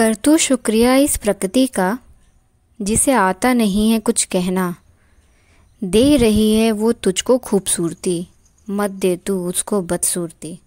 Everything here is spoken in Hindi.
कर तू शुक्रिया इस प्रकृति का जिसे आता नहीं है कुछ कहना दे रही है वो तुझको खूबसूरती मत दे तू उसको बदसूरती